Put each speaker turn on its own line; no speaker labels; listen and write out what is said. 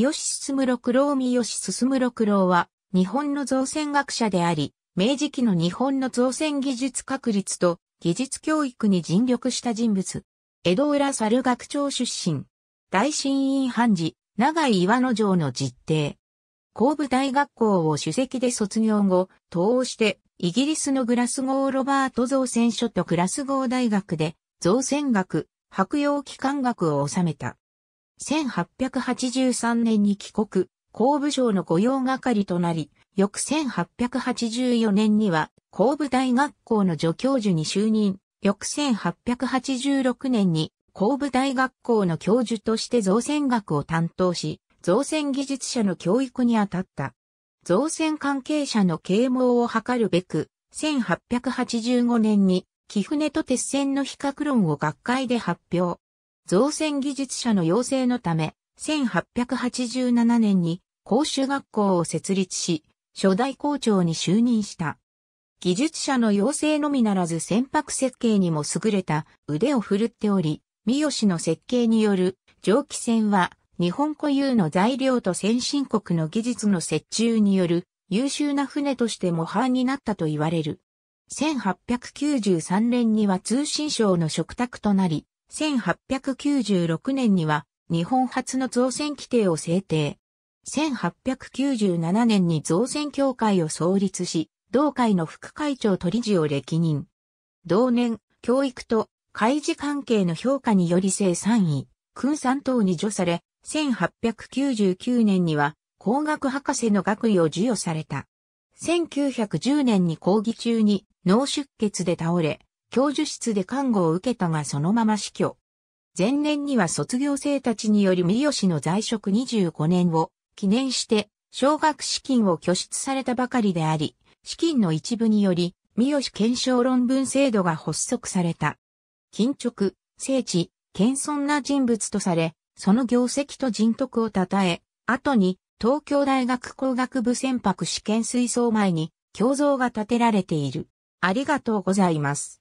三好進六郎三好進六郎は、日本の造船学者であり、明治期の日本の造船技術確立と技術教育に尽力した人物。江戸浦猿学長出身。大新院判事、長井岩之城の実定。神部大学校を主席で卒業後、東してイギリスのグラスゴーロバート造船所とグラスゴー大学で造船学、白洋機関学を収めた。1883年に帰国、工部省の御用係となり、翌1884年には工部大学校の助教授に就任、翌1886年に工部大学校の教授として造船学を担当し、造船技術者の教育に当たった。造船関係者の啓蒙を図るべく、1885年に、貴船と鉄線の比較論を学会で発表。造船技術者の養成のため、1887年に公衆学校を設立し、初代校長に就任した。技術者の養成のみならず船舶設計にも優れた腕を振るっており、三好の設計による蒸気船は日本固有の材料と先進国の技術の折衷による優秀な船として模範になったと言われる。1893年には通信省の嘱託となり、1896年には日本初の造船規定を制定。1897年に造船協会を創立し、同会の副会長と理事を歴任。同年、教育と開示関係の評価により正3位、君三等に助され、1899年には工学博士の学位を授与された。1910年に講義中に脳出血で倒れ、教授室で看護を受けたがそのまま死去。前年には卒業生たちにより三好の在職25年を記念して奨学資金を拠出されたばかりであり、資金の一部により三好検証論文制度が発足された。近直、聖地、謙遜な人物とされ、その業績と人徳を称え、後に東京大学工学部船舶試験水槽前に胸像が建てられている。ありがとうございます。